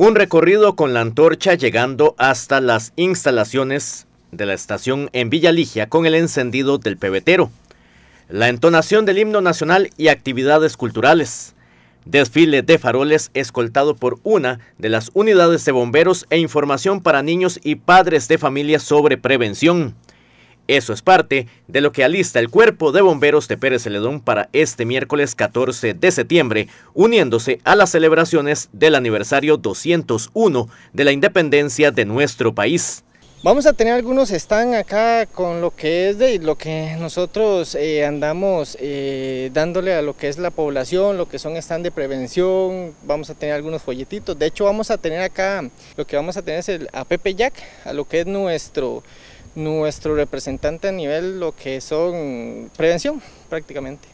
Un recorrido con la antorcha llegando hasta las instalaciones de la estación en Villa Ligia con el encendido del pebetero, la entonación del himno nacional y actividades culturales, desfile de faroles escoltado por una de las unidades de bomberos e información para niños y padres de familia sobre prevención. Eso es parte de lo que alista el cuerpo de bomberos de Pérez Celedón para este miércoles 14 de septiembre, uniéndose a las celebraciones del aniversario 201 de la independencia de nuestro país. Vamos a tener algunos están acá con lo que es de lo que nosotros eh, andamos eh, dándole a lo que es la población, lo que son están de prevención, vamos a tener algunos folletitos. De hecho, vamos a tener acá, lo que vamos a tener es el a Pepe Jack, a lo que es nuestro nuestro representante a nivel lo que son prevención prácticamente.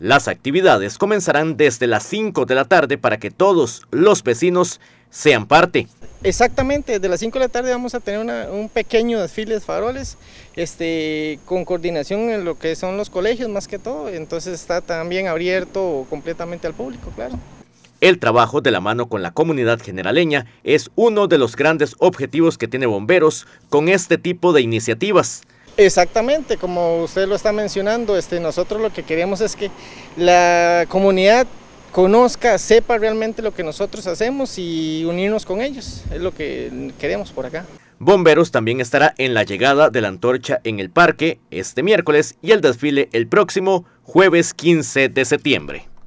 Las actividades comenzarán desde las 5 de la tarde para que todos los vecinos sean parte. Exactamente, desde las 5 de la tarde vamos a tener un pequeño desfile de faroles, este, con coordinación en lo que son los colegios más que todo, entonces está también abierto completamente al público, claro. El trabajo de la mano con la comunidad generaleña es uno de los grandes objetivos que tiene Bomberos con este tipo de iniciativas. Exactamente, como usted lo está mencionando, este, nosotros lo que queremos es que la comunidad conozca, sepa realmente lo que nosotros hacemos y unirnos con ellos, es lo que queremos por acá. Bomberos también estará en la llegada de la antorcha en el parque este miércoles y el desfile el próximo jueves 15 de septiembre.